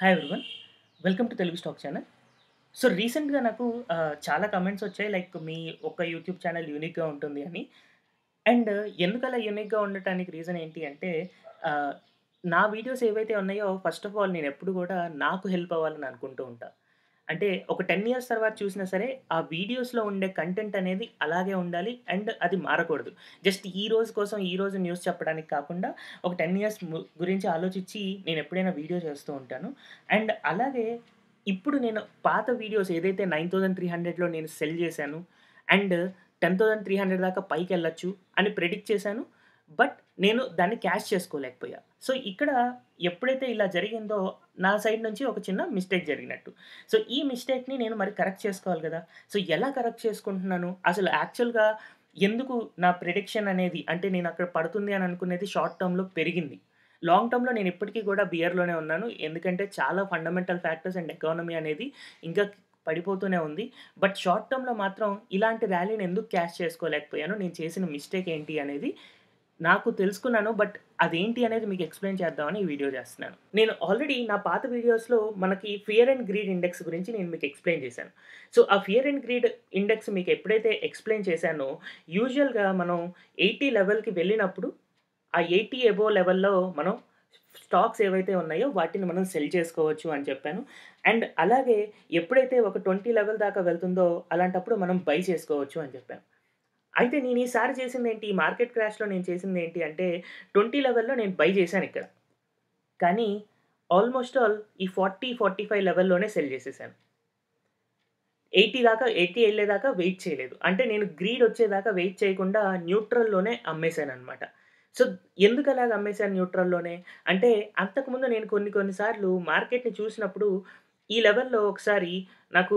hi everyone welcome to Telugu stock channel so రీసెంట్గా నాకు చాలా కమెంట్స్ వచ్చాయి లైక్ మీ ఒక యూట్యూబ్ ఛానల్ యూనిక్గా ఉంటుంది అని అండ్ ఎందుకలా యూనిక్గా ఉండటానికి రీజన్ ఏంటి అంటే నా వీడియోస్ ఏవైతే ఉన్నాయో ఫస్ట్ ఆఫ్ ఆల్ నేను ఎప్పుడు కూడా నాకు హెల్ప్ అవ్వాలని అనుకుంటూ ఉంటాను అంటే ఒక టెన్ ఇయర్స్ తర్వాత చూసినా సరే ఆ వీడియోస్లో ఉండే కంటెంట్ అనేది అలాగే ఉండాలి అండ్ అది మారకూడదు జస్ట్ ఈ రోజు కోసం ఈ రోజు న్యూస్ చెప్పడానికి కాకుండా ఒక టెన్ ఇయర్స్ గురించి ఆలోచించి నేను ఎప్పుడైనా వీడియో చేస్తూ ఉంటాను అండ్ అలాగే ఇప్పుడు నేను పాత వీడియోస్ ఏదైతే నైన్ థౌజండ్ త్రీ హండ్రెడ్లో నేను సెల్ చేశాను and ten thousand three hundred దాకా పైకి వెళ్ళొచ్చు అని ప్రెడిక్ట్ చేశాను బట్ నేను దాన్ని క్యాష్ చేసుకోలేకపోయా సో ఇక్కడ ఎప్పుడైతే ఇలా జరిగిందో నా సైడ్ నుంచి ఒక చిన్న మిస్టేక్ జరిగినట్టు సో ఈ మిస్టేక్ని నేను మరి కరెక్ట్ చేసుకోవాలి కదా సో ఎలా కరెక్ట్ చేసుకుంటున్నాను అసలు యాక్చువల్గా ఎందుకు నా ప్రిడిక్షన్ అనేది అంటే నేను అక్కడ పడుతుంది అని అనుకునేది షార్ట్ టర్మ్లో పెరిగింది లాంగ్ టర్మ్లో నేను ఇప్పటికీ కూడా బియర్లోనే ఉన్నాను ఎందుకంటే చాలా ఫండమెంటల్ ఫ్యాక్టర్స్ అండ్ ఎకానమీ అనేది ఇంకా పడిపోతూనే ఉంది బట్ షార్ట్ టర్మ్లో మాత్రం ఇలాంటి ర్యాలీని ఎందుకు క్యాష్ చేసుకోలేకపోయాను నేను చేసిన మిస్టేక్ ఏంటి అనేది నాకు తెలుసుకున్నాను బట్ అదేంటి అనేది మీకు ఎక్స్ప్లెయిన్ చేద్దామని ఈ వీడియో చేస్తున్నాను నేను ఆల్రెడీ నా పాత వీడియోస్లో మనకి ఫియర్ అండ్ గ్రీడ్ ఇండెక్స్ గురించి నేను మీకు ఎక్స్ప్లెయిన్ చేశాను సో ఆ ఫియర్ అండ్ గ్రీడ్ ఇండెక్స్ మీకు ఎప్పుడైతే ఎక్స్ప్లెయిన్ చేశానో యూజువల్గా మనం ఎయిటీ లెవెల్కి వెళ్ళినప్పుడు ఆ ఎయిటీ ఎబో లెవెల్లో మనం స్టాక్స్ ఏవైతే ఉన్నాయో వాటిని మనం సెల్ చేసుకోవచ్చు అని చెప్పాను అండ్ అలాగే ఎప్పుడైతే ఒక ట్వంటీ లెవెల్ దాకా వెళ్తుందో అలాంటప్పుడు మనం బై చేసుకోవచ్చు అని చెప్పాను అయితే నేను ఈసారి చేసింది ఏంటి మార్కెట్ క్రాష్లో నేను చేసింది ఏంటి అంటే ట్వంటీ లెవెల్లో నేను బై చేశాను ఇక్కడ కానీ ఆల్మోస్ట్ ఆల్ ఈ ఫార్టీ ఫార్టీ ఫైవ్ లెవెల్లోనే సెల్ చేసేసాను ఎయిటీ దాకా ఎయిటీ వెళ్ళేదాకా వెయిట్ చేయలేదు అంటే నేను గ్రీడ్ వచ్చేదాకా వెయిట్ చేయకుండా న్యూట్రల్లోనే అమ్మేశాను అనమాట సో ఎందుకు అలాగ అమ్మేశాను న్యూట్రల్లోనే అంటే అంతకుముందు నేను కొన్ని కొన్నిసార్లు మార్కెట్ని చూసినప్పుడు ఈ లెవెల్లో ఒకసారి నాకు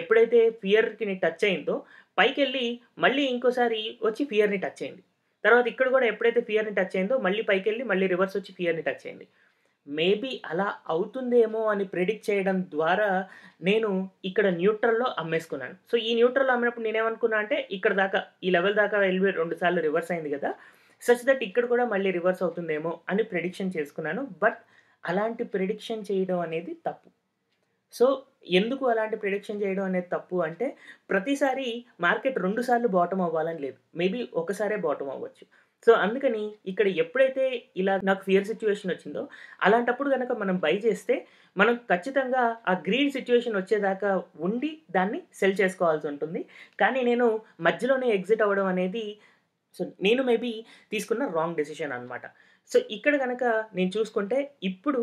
ఎప్పుడైతే ఫియర్కి నేను టచ్ అయిందో పైకి వెళ్ళి మళ్ళీ ఇంకోసారి వచ్చి ఫియర్ని టచ్ అయింది తర్వాత ఇక్కడ కూడా ఎప్పుడైతే ఫియర్ని టచ్ అయిందో మళ్ళీ పైకి వెళ్ళి మళ్ళీ రివర్స్ వచ్చి ఫియర్ని టచ్ అయింది మేబీ అలా అవుతుందేమో అని ప్రిడిక్ట్ చేయడం ద్వారా నేను ఇక్కడ న్యూట్రల్లో అమ్మేసుకున్నాను సో ఈ న్యూట్రల్ అమ్మినప్పుడు నేనేమనుకున్నా అంటే ఇక్కడ దాకా ఈ లెవెల్ దాకా వెళ్ళి రెండు సార్లు రివర్స్ అయింది కదా సచ్ దట్ ఇక్కడ కూడా మళ్ళీ రివర్స్ అవుతుందేమో అని ప్రిడిక్షన్ చేసుకున్నాను బట్ అలాంటి ప్రిడిక్షన్ చేయడం అనేది తప్పు సో ఎందుకు అలాంటి ప్రిడిక్షన్ చేయడం అనేది తప్పు అంటే ప్రతిసారి మార్కెట్ రెండుసార్లు బాటం అవ్వాలని లేదు మేబీ ఒకసారే బాటం అవ్వచ్చు సో అందుకని ఇక్కడ ఎప్పుడైతే ఇలా నాకు ఫియర్ సిచ్యువేషన్ వచ్చిందో అలాంటప్పుడు కనుక మనం బై చేస్తే మనం ఖచ్చితంగా ఆ గ్రీన్ సిచ్యువేషన్ వచ్చేదాకా ఉండి దాన్ని సెల్ చేసుకోవాల్సి ఉంటుంది కానీ నేను మధ్యలోనే ఎగ్జిట్ అవ్వడం అనేది సో నేను మేబీ తీసుకున్న రాంగ్ డెసిషన్ అనమాట సో ఇక్కడ కనుక నేను చూసుకుంటే ఇప్పుడు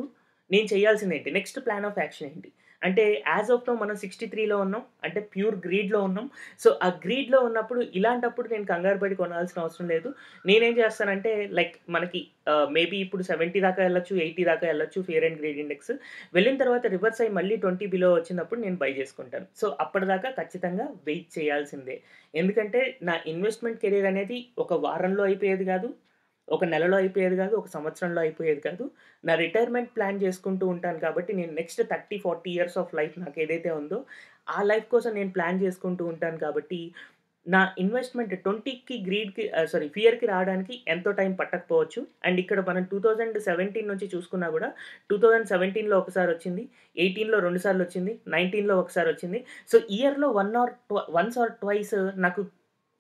నేను చేయాల్సింది ఏంటి నెక్స్ట్ ప్లాన్ ఆఫ్ యాక్షన్ ఏంటి అంటే యాజ్ ఆఫ్ నో మనం సిక్స్టీ త్రీలో ఉన్నాం అంటే ప్యూర్ గ్రీడ్లో ఉన్నాం సో ఆ గ్రీడ్లో ఉన్నప్పుడు ఇలాంటప్పుడు నేను కంగారు పడి కొనాల్సిన అవసరం లేదు నేనేం చేస్తానంటే లైక్ మనకి మేబీ ఇప్పుడు సెవెంటీ దాకా వెళ్ళొచ్చు ఎయిటీ దాకా వెళ్ళొచ్చు ఫియర్ అండ్ గ్రీడ్ ఇండెక్స్ వెళ్ళిన తర్వాత రివర్స్ అయ్యి మళ్ళీ ట్వంటీ బిలో వచ్చినప్పుడు నేను బై చేసుకుంటాను సో అప్పటిదాకా ఖచ్చితంగా వెయిట్ చేయాల్సిందే ఎందుకంటే నా ఇన్వెస్ట్మెంట్ కెరీర్ అనేది ఒక వారంలో అయిపోయేది కాదు ఒక నెలలో అయిపోయేది కాదు ఒక సంవత్సరంలో అయిపోయేది కాదు నా రిటైర్మెంట్ ప్లాన్ చేసుకుంటూ ఉంటాను కాబట్టి నేను next thirty forty years of life నాకు ఏదైతే ఉందో ఆ లైఫ్ కోసం నేను ప్లాన్ చేసుకుంటూ ఉంటాను కాబట్టి నా ఇన్వెస్ట్మెంట్ ట్వంటీకి గ్రీడ్కి సారీ ఫియర్కి రావడానికి ఎంతో టైం పట్టకపోవచ్చు అండ్ ఇక్కడ మనం టూ థౌజండ్ సెవెంటీన్ నుంచి చూసుకున్నా కూడా టూ థౌజండ్ సెవెంటీన్లో ఒకసారి వచ్చింది ఎయిటీన్లో రెండుసార్లు వచ్చింది నైన్టీన్లో ఒకసారి వచ్చింది సో ఇయర్లో one or once or twice నాకు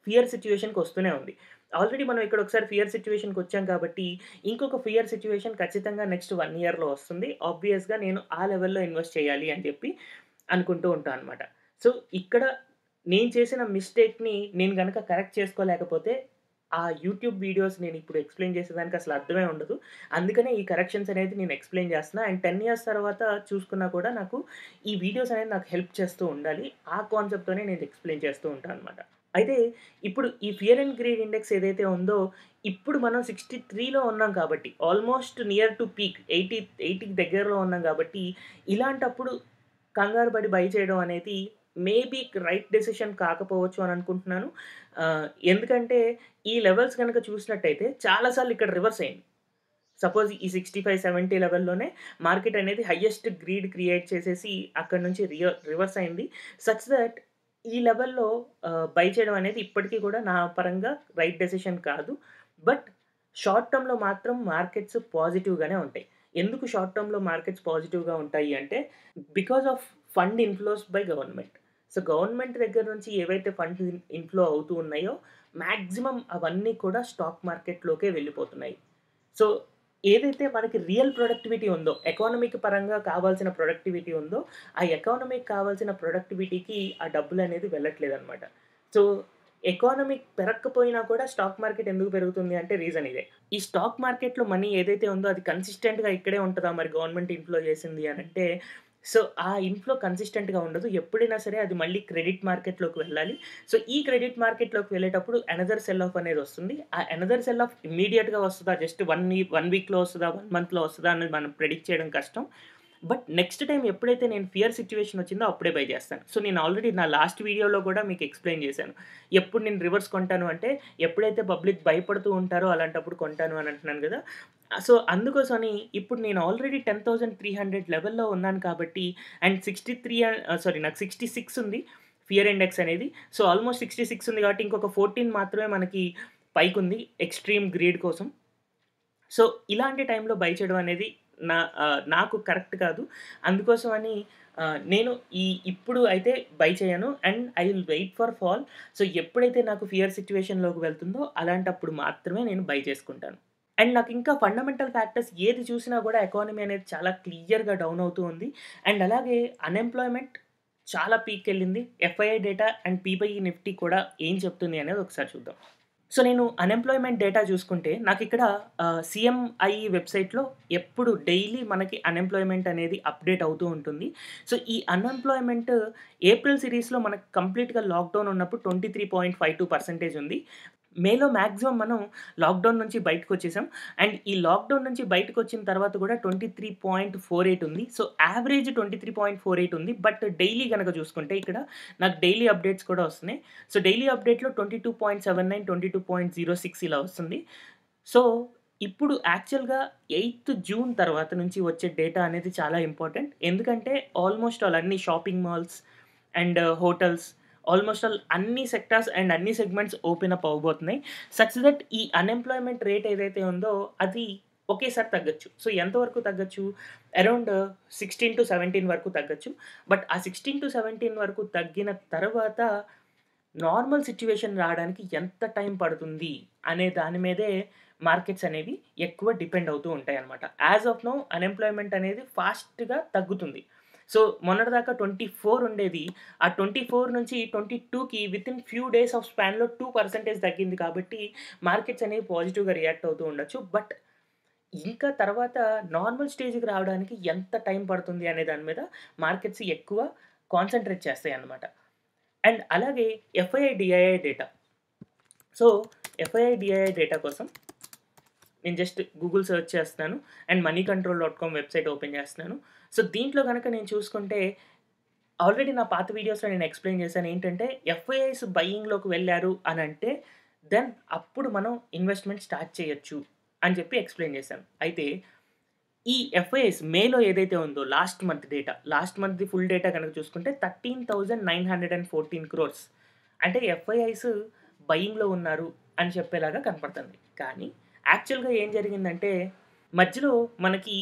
ఫియర్ సిచ్యువేషన్కి వస్తూనే ఉంది ఆల్రెడీ మనం ఇక్కడ ఒకసారి ఫియర్ సిచ్యువేషన్కి వచ్చాం కాబట్టి ఇంకొక ఫియర్ సిచ్యువేషన్ ఖచ్చితంగా నెక్స్ట్ వన్ ఇయర్లో వస్తుంది ఆబ్వియస్గా నేను ఆ లెవెల్లో ఇన్వెస్ట్ చేయాలి అని చెప్పి అనుకుంటూ ఉంటాను అనమాట సో ఇక్కడ నేను చేసిన మిస్టేక్ని నేను కనుక కరెక్ట్ చేసుకోలేకపోతే ఆ యూట్యూబ్ వీడియోస్ నేను ఇప్పుడు ఎక్స్ప్లెయిన్ చేసేదానికి అసలు అర్థమే ఉండదు అందుకనే ఈ కరెక్షన్స్ అనేది నేను ఎక్స్ప్లెయిన్ చేస్తున్నా అండ్ టెన్ ఇయర్స్ తర్వాత చూసుకున్నా కూడా నాకు ఈ వీడియోస్ అనేది నాకు హెల్ప్ చేస్తూ ఉండాలి ఆ కాన్సెప్ట్తోనే నేను ఎక్స్ప్లెయిన్ చేస్తూ ఉంటాను అనమాట అయితే ఇప్పుడు ఈ ఫియర్ అండ్ గ్రీడ్ ఇండెక్స్ ఏదైతే ఉందో ఇప్పుడు మనం సిక్స్టీ త్రీలో ఉన్నాం కాబట్టి almost near to peak eighty ఎయిటీకి దగ్గరలో ఉన్నాం కాబట్టి ఇలాంటప్పుడు కంగారు పడి బై చేయడం అనేది మేబీ రైట్ డెసిషన్ కాకపోవచ్చు అని అనుకుంటున్నాను ఎందుకంటే ఈ లెవెల్స్ కనుక చూసినట్టయితే చాలాసార్లు ఇక్కడ రివర్స్ అయింది సపోజ్ ఈ సిక్స్టీ ఫైవ్ సెవెంటీ లెవెల్లోనే మార్కెట్ అనేది హయ్యెస్ట్ గ్రీడ్ క్రియేట్ చేసేసి అక్కడ నుంచి రివర్స్ అయింది సచ్ దట్ ఈ లెవెల్లో బై చేయడం అనేది ఇప్పటికీ కూడా నా పరంగా రైట్ డెసిషన్ కాదు బట్ షార్ట్ టర్మ్లో మాత్రం మార్కెట్స్ పాజిటివ్గానే ఉంటాయి ఎందుకు షార్ట్ టర్మ్లో మార్కెట్స్ పాజిటివ్గా ఉంటాయి అంటే because of fund inflows by government so government దగ్గర నుంచి ఏవైతే ఫండ్ ఇన్ఫ్లో అవుతూ ఉన్నాయో మ్యాక్సిమం అవన్నీ కూడా స్టాక్ మార్కెట్లోకే వెళ్ళిపోతున్నాయి సో ఏదైతే మనకి రియల్ ప్రొడక్టివిటీ ఉందో ఎకానమీకి పరంగా కావాల్సిన ప్రొడక్టివిటీ ఉందో ఆ ఎకానమీకి కావాల్సిన ప్రొడక్టివిటీకి ఆ డబ్బులు అనేది వెళ్ళట్లేదు అనమాట సో ఎకానమీ పెరగకపోయినా కూడా స్టాక్ మార్కెట్ ఎందుకు పెరుగుతుంది అంటే రీజన్ ఇదే ఈ స్టాక్ మార్కెట్లో మనీ ఏదైతే ఉందో అది కన్సిస్టెంట్గా ఇక్కడే ఉంటుందా మరి గవర్నమెంట్ ఇంట్లో చేసింది అని అంటే సో ఆ ఇన్ఫ్లో కన్సిస్టెంట్గా ఉండదు ఎప్పుడైనా సరే అది మళ్ళీ క్రెడిట్ మార్కెట్లోకి వెళ్ళాలి సో ఈ క్రెడిట్ మార్కెట్లోకి వెళ్ళేటప్పుడు ఎనదర్ సెల్ ఆఫ్ అనేది వస్తుంది ఆ ఎనదర్ సెల్ ఆఫ్ ఇమీడియట్గా వస్తుందా జస్ట్ వన్ వన్ వీక్లో వస్తుందా వన్ మంత్లో వస్తుందా అనేది మనం ప్రెడిక్ట్ చేయడం కష్టం బట్ నెక్స్ట్ టైం ఎప్పుడైతే నేను ఫియర్ సిచ్యువేషన్ వచ్చిందో అప్పుడే బై చేస్తాను సో నేను ఆల్రెడీ నా లాస్ట్ వీడియోలో కూడా మీకు ఎక్స్ప్లెయిన్ చేశాను ఎప్పుడు నేను రివర్స్ కొంటాను అంటే ఎప్పుడైతే పబ్లిక్ భయపడుతూ ఉంటారో అలాంటప్పుడు కొంటాను అని అంటున్నాను కదా సో అందుకోసమని ఇప్పుడు నేను already ten thousand three hundred లెవెల్లో ఉన్నాను కాబట్టి అండ్ సిక్స్టీ త్రీ సారీ నాకు సిక్స్టీ సిక్స్ ఉంది ఫియర్ ఇండెక్స్ అనేది సో ఆల్మోస్ట్ సిక్స్టీ సిక్స్ ఉంది కాబట్టి ఇంకొక ఫోర్టీన్ మాత్రమే మనకి పైకి ఉంది ఎక్స్ట్రీమ్ గ్రేడ్ కోసం సో ఇలాంటి టైంలో బై చేయడం అనేది నా నాకు కరెక్ట్ కాదు అందుకోసం అని నేను ఈ ఇప్పుడు అయితే బై చేయను and I will wait for fall so ఎప్పుడైతే నాకు ఫియర్ సిచ్యువేషన్లోకి వెళ్తుందో అలాంటప్పుడు మాత్రమే నేను బై చేసుకుంటాను అండ్ నాకు ఇంకా ఫండమెంటల్ ఫ్యాక్టర్స్ ఏది చూసినా కూడా ఎకానమీ అనేది చాలా క్లియర్గా డౌన్ అవుతూ ఉంది అండ్ అలాగే అన్ఎంప్లాయ్మెంట్ చాలా పీక్ వెళ్ళింది FII data and PPE Nifty కూడా ఏం చెప్తుంది అనేది ఒకసారి చూద్దాం సో నేను అన్ఎంప్లాయ్మెంట్ డేటా చూసుకుంటే నాకు ఇక్కడ సిఎంఐ వెబ్సైట్లో ఎప్పుడు డైలీ మనకి అన్ఎంప్లాయ్మెంట్ అనేది అప్డేట్ అవుతూ ఉంటుంది సో ఈ అన్ఎంప్లాయ్మెంట్ ఏప్రిల్ సిరీస్లో మనకు కంప్లీట్గా లాక్డౌన్ ఉన్నప్పుడు twenty three point five two percentage ఉంది మేలో మ్యాక్సిమం మనం లాక్డౌన్ నుంచి బయటకు వచ్చేసాం అండ్ ఈ లాక్డౌన్ నుంచి బయటకు వచ్చిన తర్వాత కూడా twenty three point four eight ఉంది so average twenty three point four eight ఉంది బట్ డైలీ కనుక చూసుకుంటే ఇక్కడ నాకు డైలీ అప్డేట్స్ కూడా వస్తున్నాయి సో డైలీ అప్డేట్లో twenty two point seven nine twenty two point zero six ఇలా వస్తుంది సో ఇప్పుడు యాక్చువల్గా ఎయిత్ జూన్ తర్వాత నుంచి వచ్చే డేటా అనేది చాలా ఇంపార్టెంట్ ఎందుకంటే ఆల్మోస్ట్ ఆల్ అన్ని shopping malls and hotels almost all అన్ని సెక్టార్స్ అండ్ అన్ని సెగ్మెంట్స్ ఓపెన్ అప్ అవ్వబోతున్నాయి సచ్ దట్ ఈ అన్ఎంప్లాయ్మెంట్ రేట్ ఏదైతే ఉందో అది ఒకేసారి తగ్గచ్చు సో ఎంతవరకు తగ్గచ్చు అరౌండ్ సిక్స్టీన్ టు సెవెంటీన్ వరకు తగ్గచ్చు బట్ ఆ సిక్స్టీన్ టు సెవెంటీన్ వరకు తగ్గిన తర్వాత నార్మల్ సిచ్యువేషన్ రావడానికి ఎంత టైం పడుతుంది అనే దాని మీదే మార్కెట్స్ అనేవి ఎక్కువ డిపెండ్ అవుతూ ఉంటాయి అనమాట యాజ్ ఆఫ్ నో అన్ఎంప్లాయ్మెంట్ అనేది ఫాస్ట్గా తగ్గుతుంది సో మొన్నటిదాకా ట్వంటీ ఫోర్ ఉండేది ఆ ట్వంటీ ఫోర్ నుంచి ట్వంటీ టూకి within few days of స్పాన్లో టూ పర్సెంటేజ్ తగ్గింది కాబట్టి మార్కెట్స్ అనేవి పాజిటివ్గా రియాక్ట్ అవుతూ ఉండొచ్చు బట్ ఇంకా తర్వాత నార్మల్ స్టేజ్కి రావడానికి ఎంత టైం పడుతుంది అనే దాని మీద మార్కెట్స్ ఎక్కువ కాన్సన్ట్రేట్ చేస్తాయి అన్నమాట అండ్ అలాగే FII DII data so FII DII data కోసం నేను జస్ట్ గూగుల్ సెర్చ్ చేస్తున్నాను and money control dot com website open చేస్తున్నాను సో దీంట్లో కనుక నేను చూసుకుంటే ఆల్రెడీ నా పాత వీడియోస్లో నేను ఎక్స్ప్లెయిన్ చేశాను ఏంటంటే ఎఫ్ఐఐస్ బయ్యింగ్లోకి వెళ్ళారు అని అంటే దెన్ అప్పుడు మనం ఇన్వెస్ట్మెంట్ స్టార్ట్ చేయొచ్చు అని చెప్పి ఎక్స్ప్లెయిన్ చేశాను అయితే ఈ ఎఫ్ఐఎస్ మేలో ఏదైతే ఉందో last month data last month full data కనుక చూసుకుంటే thirteen thousand nine hundred and fourteen crores అంటే ఎఫ్ఐఐస్ బయింగ్లో ఉన్నారు అని చెప్పేలాగా కనపడుతుంది కానీ యాక్చువల్గా ఏం జరిగిందంటే మధ్యలో మనకి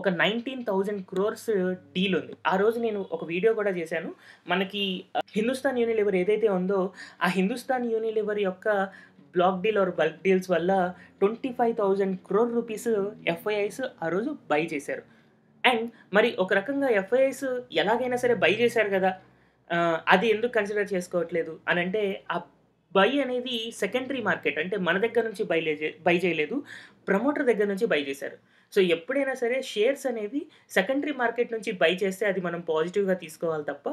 ఒక నైన్టీన్ థౌజండ్ క్రోర్స్ డీల్ ఉంది ఆ రోజు నేను ఒక వీడియో కూడా చేశాను మనకి హిందుస్థాన్ యూనిలివర్ ఏదైతే ఉందో ఆ హిందుస్థాన్ యూనిలివర్ యొక్క block deal or bulk deals వల్ల twenty five thousand crore rupees FIIs ఆ రోజు బై చేశారు అండ్ మరి ఒక రకంగా ఎఫ్ఐఐస్ ఎలాగైనా సరే బై చేశారు కదా అది ఎందుకు కన్సిడర్ చేసుకోవట్లేదు అని అంటే ఆ బై అనేది సెకండరీ మార్కెట్ అంటే మన దగ్గర నుంచి బై బై చేయలేదు ప్రమోటర్ దగ్గర నుంచి బై చేశారు సో ఎప్పుడైనా సరే షేర్స్ అనేవి సెకండరీ మార్కెట్ నుంచి బై చేస్తే అది మనం పాజిటివ్గా తీసుకోవాలి తప్ప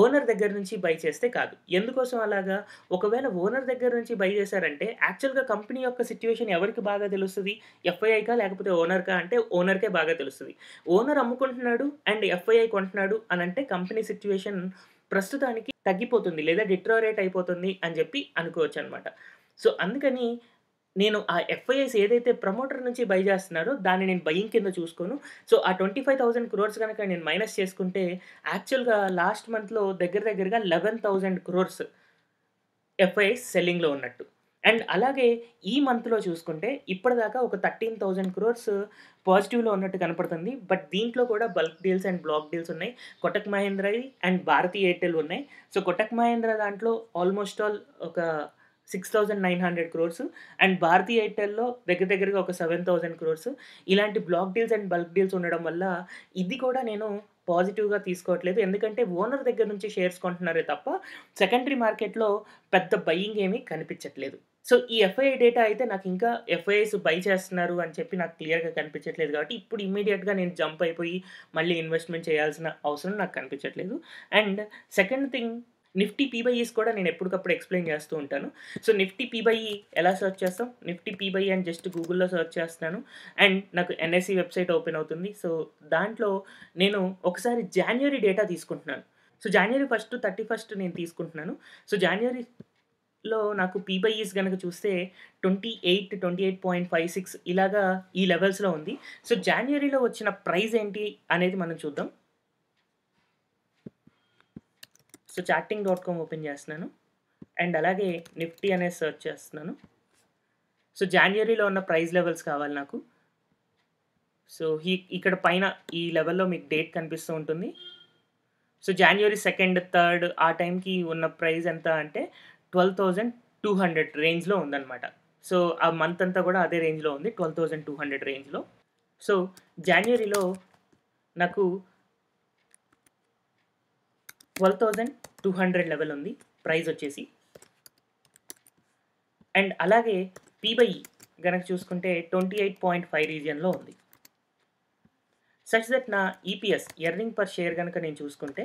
ఓనర్ దగ్గర నుంచి బై చేస్తే కాదు ఎందుకోసం అలాగా ఒకవేళ ఓనర్ దగ్గర నుంచి బై చేశారంటే యాక్చువల్గా కంపెనీ యొక్క సిచ్యువేషన్ ఎవరికి బాగా తెలుస్తుంది ఎఫ్ఐఐకా లేకపోతే ఓనర్కా అంటే ఓనర్కే బాగా తెలుస్తుంది ఓనర్ అమ్ముకుంటున్నాడు అండ్ ఎఫ్ఐఐ కొంటున్నాడు అని అంటే కంపెనీ సిచ్యువేషన్ ప్రస్తుతానికి తగ్గిపోతుంది లేదా డిట్రోరేట్ అయిపోతుంది అని చెప్పి అనుకోవచ్చు అనమాట సో అందుకని నేను ఆ ఎఫ్ఐఎస్ ఏదైతే ప్రమోటర్ నుంచి బై చేస్తున్నారో దాన్ని నేను భయం కింద చూసుకోను సో ఆ ట్వంటీ ఫైవ్ థౌసండ్ క్రోర్స్ కనుక నేను మైనస్ చేసుకుంటే యాక్చువల్గా లాస్ట్ మంత్లో దగ్గర దగ్గరగా లెవెన్ థౌజండ్ క్రోర్స్ ఎఫ్ఐఎస్ సెల్లింగ్లో ఉన్నట్టు అండ్ అలాగే ఈ మంత్లో చూసుకుంటే ఇప్పటిదాకా ఒక థర్టీన్ థౌజండ్ క్రోర్స్ పాజిటివ్లో ఉన్నట్టు కనపడుతుంది బట్ దీంట్లో కూడా bulk deals and block deals ఉన్నాయి కొటక్ మహేంద్ర అండ్ భారతీ ఎయిర్టెల్ ఉన్నాయి సో కొటక్ మహేంద్ర దాంట్లో ఆల్మోస్ట్ ఆల్ ఒక six thousand nine hundred crores and Bharti ఎయిర్టెల్లో దగ్గర దగ్గరగా ఒక సెవెన్ థౌజండ్ క్రోర్స్ ఇలాంటి block deals and bulk deals ఉండడం వల్ల ఇది కూడా నేను పాజిటివ్గా తీసుకోవట్లేదు ఎందుకంటే ఓనర్ దగ్గర నుంచి షేర్స్ కొంటున్నారే తప్ప సెకండరీ మార్కెట్లో పెద్ద బయ్యింగ్ ఏమీ కనిపించట్లేదు సో ఈ ఎఫ్ఐఐ డేటా అయితే నాకు ఇంకా ఎఫ్ఐఐస్ బై చేస్తున్నారు అని చెప్పి నాకు క్లియర్గా కనిపించట్లేదు కాబట్టి ఇప్పుడు ఇమీడియట్గా నేను జంప్ అయిపోయి మళ్ళీ ఇన్వెస్ట్మెంట్ చేయాల్సిన అవసరం నాకు కనిపించట్లేదు and second thing Nifty P by Es కూడా నేను ఎప్పటికప్పుడు ఎక్స్ప్లెయిన్ చేస్తూ ఉంటాను సో నిఫ్టీ పీబైఈ ఎలా సర్చ్ చేస్తాం నిఫ్టీ పీబైఈ e అని జస్ట్ గూగుల్లో సర్చ్ చేస్తున్నాను అండ్ నాకు ఎన్ఎస్సి వెబ్సైట్ ఓపెన్ అవుతుంది సో దాంట్లో నేను ఒకసారి జాన్యువరి డేటా తీసుకుంటున్నాను so January first thirty first నేను తీసుకుంటున్నాను సో జాన్యువరి లో నాకు పీబైఈస్ కనుక చూస్తే twenty eight twenty eight point five six ఇలాగా ఈ లెవెల్స్లో ఉంది సో జాన్యువరిలో వచ్చిన ప్రైస్ ఏంటి అనేది మనం చూద్దాం so chatting dot com open చేస్తున్నాను అండ్ అలాగే నిఫ్టీ అనేది సెర్చ్ చేస్తున్నాను సో జాన్యువరిలో ఉన్న ప్రైస్ లెవెల్స్ కావాలి నాకు సో ఈ ఇక్కడ పైన ఈ లెవెల్లో మీకు డేట్ కనిపిస్తూ ఉంటుంది సో జాన్యువరి సెకండ్ థర్డ్ ఆ టైంకి ఉన్న ప్రైస్ ఎంత అంటే ట్వెల్వ్ థౌజండ్ టూ హండ్రెడ్ రేంజ్లో ఉందన్నమాట సో ఆ మంత్ అంతా కూడా అదే రేంజ్లో ఉంది ట్వెల్వ్ థౌజండ్ టూ హండ్రెడ్ రేంజ్లో సో జనవరిలో నాకు twelve thousand two hundred level ఉంది ప్రైస్ వచ్చేసి అండ్ అలాగే పీబై e గనక చూసుకుంటే ట్వంటీ ఎయిట్ పాయింట్ ఫైవ్ రీజియన్లో ఉంది సచ్ దట్ నా ఈపీఎస్ ఎర్నింగ్ పర్ షేర్ కనుక నేను చూసుకుంటే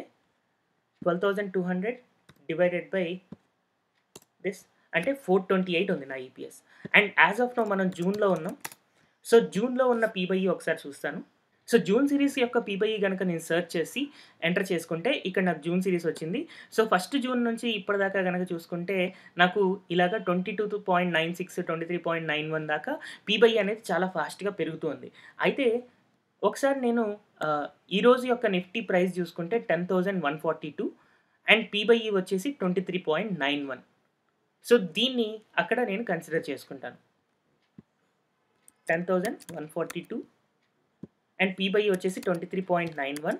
twelve thousand two hundred divided by this అంటే ఫోర్ ట్వంటీ ఎయిట్ ఉంది నా EPS and as of now మనం జూన్లో ఉన్నాం సో జూన్లో ఉన్న పీబైఈ ఒకసారి చూస్తాను సో జూన్ సిరీస్ యొక్క పీబైఈ కనుక నేను సెర్చ్ చేసి ఎంటర్ చేసుకుంటే ఇక్కడ నాకు జూన్ సిరీస్ వచ్చింది సో ఫస్ట్ జూన్ నుంచి ఇప్పటిదాకా కనుక చూసుకుంటే నాకు ఇలాగ twenty two point nine six twenty three point nine one దాకా పీబైఈ అనేది చాలా ఫాస్ట్గా పెరుగుతుంది అయితే ఒకసారి నేను ఈరోజు యొక్క నిఫ్టీ ప్రైస్ చూసుకుంటే ten thousand one forty two and P by E వచ్చేసి twenty three point nine one so దీన్ని అక్కడ నేను కన్సిడర్ చేసుకుంటాను ten thousand one forty two and P by వచ్చేసి twenty three point nine one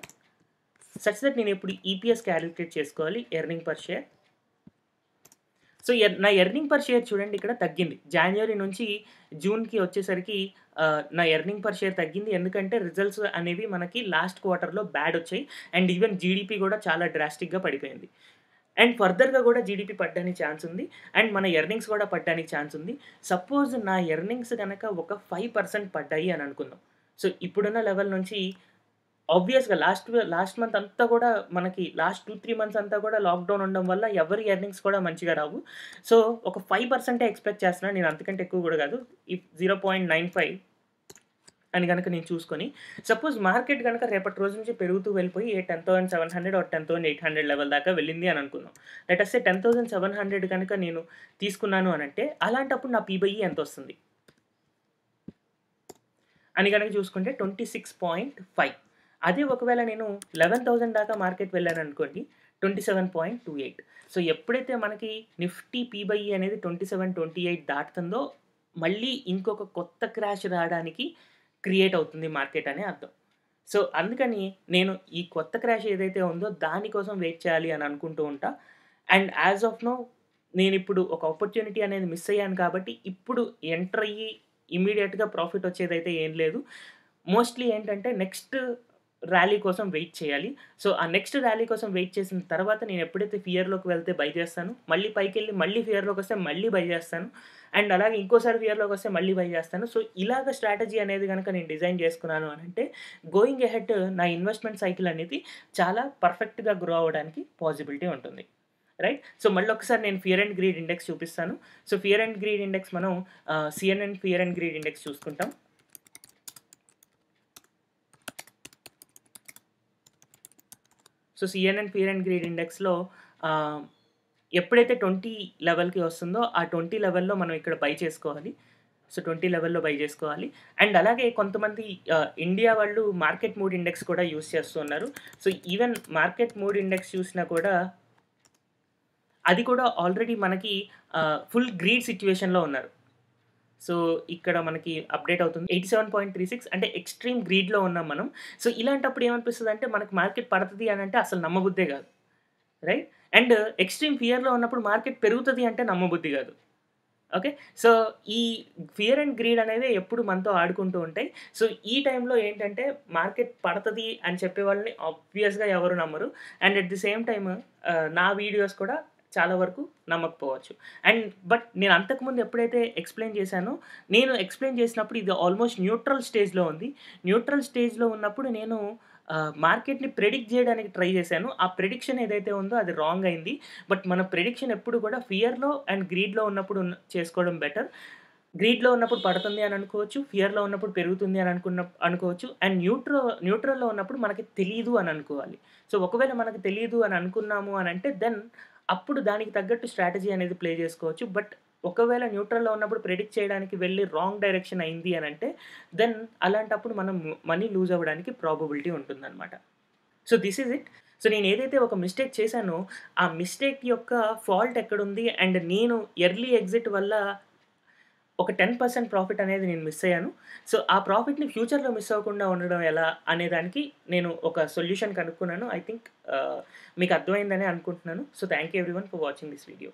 such that నేను ఎప్పుడు EPS calculate చేసుకోవాలి earning per share so నా ఎర్నింగ్ పర్ షేర్ చూడండి ఇక్కడ తగ్గింది జనవరి నుంచి జూన్కి వచ్చేసరికి నా ఎర్నింగ్ పర్ షేర్ తగ్గింది ఎందుకంటే రిజల్ట్స్ అనేవి మనకి లాస్ట్ క్వార్టర్లో బ్యాడ్ వచ్చాయి అండ్ ఈవెన్ జీడిపి కూడా చాలా డ్రాస్టిక్గా పడిపోయింది అండ్ ఫర్దర్గా కూడా జీడిపి పడ్డానికి ఛాన్స్ ఉంది అండ్ మన ఎర్నింగ్స్ కూడా పడ్డానికి ఛాన్స్ ఉంది సపోజ్ నా ఎర్నింగ్స్ కనుక ఒక ఫైవ్ పర్సెంట్ పడ్డాయి అని అనుకుందాం సో ఇప్పుడున్న లెవెల్ నుంచి ఆబ్వియస్గా లాస్ట్ లాస్ట్ మంత్ అంతా కూడా మనకి లాస్ట్ టూ త్రీ మంత్స్ అంతా కూడా లాక్డౌన్ ఉండడం వల్ల ఎవరి ఎర్నింగ్స్ కూడా మంచిగా రావు సో ఒక ఫైవ్ పర్సెంటే ఎక్స్పెక్ట్ చేస్తున్నాను నేను అంతకంటే ఎక్కువ కూడా కాదు if zero point nine five అని కనుక నేను చూసుకొని సపోజ్ మార్కెట్ కనుక రేపటి రోజు నుంచి పెరుగుతూ వెళ్ళిపోయి a ten thousand seven hundred or ten thousand eight hundred level దాకా వెళ్ళింది అని అనుకుందాం let us ten thousand seven hundred కనుక నేను తీసుకున్నాను అని అంటే అలాంటప్పుడు నా పీబై e ఎంత వస్తుంది అని కనుక చూసుకుంటే ట్వంటీ సిక్స్ పాయింట్ ఫైవ్ అదే ఒకవేళ నేను లెవెన్ థౌసండ్ దాకా మార్కెట్ వెళ్ళాను అనుకోండి twenty seven point two eight so ఎప్పుడైతే మనకి నిఫ్టీ పీబైఈ e అనేది ట్వంటీ సెవెన్ ట్వంటీ ఎయిట్ దాటుతుందో మళ్ళీ ఇంకొక కొత్త క్రాష్ రావడానికి క్రియేట్ అవుతుంది మార్కెట్ అని అర్థం సో అందుకని నేను ఈ కొత్త క్రాష్ ఏదైతే ఉందో దానికోసం వెయిట్ చేయాలి అని అనుకుంటూ ఉంటా అండ్ యాజ్ ఆఫ్ నో నేను ఇప్పుడు ఒక ఆపర్చునిటీ అనేది మిస్ అయ్యాను కాబట్టి ఇప్పుడు ఎంటర్ అయ్యి ఇమీడియట్గా ప్రాఫిట్ వచ్చేదైతే ఏం లేదు మోస్ట్లీ ఏంటంటే నెక్స్ట్ ర్యాలీ కోసం వెయిట్ చేయాలి సో ఆ నెక్స్ట్ ర్యాలీ కోసం వెయిట్ చేసిన తర్వాత నేను ఎప్పుడైతే ఫియర్లోకి వెళ్తే బై చేస్తాను మళ్ళీ పైకి వెళ్ళి మళ్ళీ ఫియర్లోకి వస్తే మళ్ళీ బై చేస్తాను అండ్ అలాగే ఇంకోసారి ఫియర్లోకి వస్తే మళ్ళీ బై చేస్తాను సో ఇలాగ స్ట్రాటజీ అనేది కనుక నేను డిజైన్ చేసుకున్నాను అని అంటే గోయింగ్ ఎహెడ్ నా ఇన్వెస్ట్మెంట్ సైకిల్ అనేది చాలా పర్ఫెక్ట్గా గ్రో అవ్వడానికి పాసిబిలిటీ ఉంటుంది రైట్ సో మళ్ళీ ఒకసారి నేను ఫియర్ అండ్ గ్రీడ్ ఇండెక్స్ చూపిస్తాను so fear and greed index మనం CNN fear and greed index చూసుకుంటాం so CNN fear and greed ఇండెక్స్లో ఎప్పుడైతే ట్వంటీ లెవెల్కి వస్తుందో ఆ ట్వంటీ లెవెల్లో మనం ఇక్కడ బై చేసుకోవాలి సో ట్వంటీ లెవెల్లో బై చేసుకోవాలి అండ్ అలాగే కొంతమంది ఇండియా వాళ్ళు మార్కెట్ మూడ్ ఇండెక్స్ కూడా యూస్ చేస్తున్నారు so even market mood index చూసినా కూడా అది కూడా ఆల్రెడీ మనకి ఫుల్ గ్రీడ్ సిచ్యువేషన్లో ఉన్నారు సో ఇక్కడ మనకి అప్డేట్ అవుతుంది eighty seven point three six అంటే ఎక్స్ట్రీమ్ గ్రీడ్లో ఉన్నాం మనం సో ఇలాంటప్పుడు ఏమనిపిస్తుంది అంటే మనకు మార్కెట్ పడుతుంది అని అంటే అసలు నమ్మబుద్ధే కాదు రైట్ అండ్ ఎక్స్ట్రీమ్ ఫియర్లో ఉన్నప్పుడు మార్కెట్ పెరుగుతుంది అంటే నమ్మబుద్ధి కాదు ఓకే సో ఈ ఫియర్ అండ్ గ్రీడ్ అనేది ఎప్పుడు మనతో ఆడుకుంటూ ఉంటాయి సో ఈ టైంలో ఏంటంటే మార్కెట్ పడుతుంది అని చెప్పే వాళ్ళని ఆబ్వియస్గా ఎవరు నమ్మరు and at the same time నా వీడియోస్ కూడా చాలా వరకు నమ్మకపోవచ్చు అండ్ బట్ నేను అంతకుముందు ఎప్పుడైతే ఎక్స్ప్లెయిన్ చేశానో నేను ఎక్స్ప్లెయిన్ చేసినప్పుడు ఇది ఆల్మోస్ట్ న్యూట్రల్ స్టేజ్లో ఉంది న్యూట్రల్ స్టేజ్లో ఉన్నప్పుడు నేను మార్కెట్ని ప్రెడిక్ట్ చేయడానికి ట్రై చేశాను ఆ ప్రెడిక్షన్ ఏదైతే ఉందో అది రాంగ్ అయింది బట్ మన ప్రెడిక్షన్ ఎప్పుడు కూడా ఫియర్లో అండ్ గ్రీడ్లో ఉన్నప్పుడు చేసుకోవడం బెటర్ గ్రీడ్లో ఉన్నప్పుడు పడుతుంది అని అనుకోవచ్చు ఫియర్లో ఉన్నప్పుడు పెరుగుతుంది అని అనుకున్న అనుకోవచ్చు అండ్ న్యూట్రో న్యూట్రల్లో ఉన్నప్పుడు మనకి తెలియదు అని అనుకోవాలి సో ఒకవేళ మనకు తెలియదు అని అనుకున్నాము అని అంటే దెన్ అప్పుడు దానికి తగ్గట్టు స్ట్రాటజీ అనేది ప్లే చేసుకోవచ్చు బట్ ఒకవేళ న్యూట్రల్లో ఉన్నప్పుడు ప్రెడిక్ట్ చేయడానికి వెళ్ళి రాంగ్ డైరెక్షన్ అయింది అని అంటే దెన్ అలాంటప్పుడు మనం మనీ లూజ్ అవ్వడానికి ప్రాబబిలిటీ ఉంటుందన్నమాట so this is it so నేను ఏదైతే ఒక మిస్టేక్ చేశానో ఆ మిస్టేక్ యొక్క ఫాల్ట్ ఎక్కడుంది అండ్ నేను ఎర్లీ ఎగ్జిట్ వల్ల ఒక టెన్ పర్సెంట్ ప్రాఫిట్ అనేది నేను మిస్ అయ్యాను సో ఆ ప్రాఫిట్ని ఫ్యూచర్లో మిస్ అవ్వకుండా ఉండడం ఎలా అనే దానికి నేను ఒక సొల్యూషన్ కనుక్కున్నాను ఐ థింక్ మీకు అర్థమైందని అనుకుంటున్నాను so thank you everyone for watching this video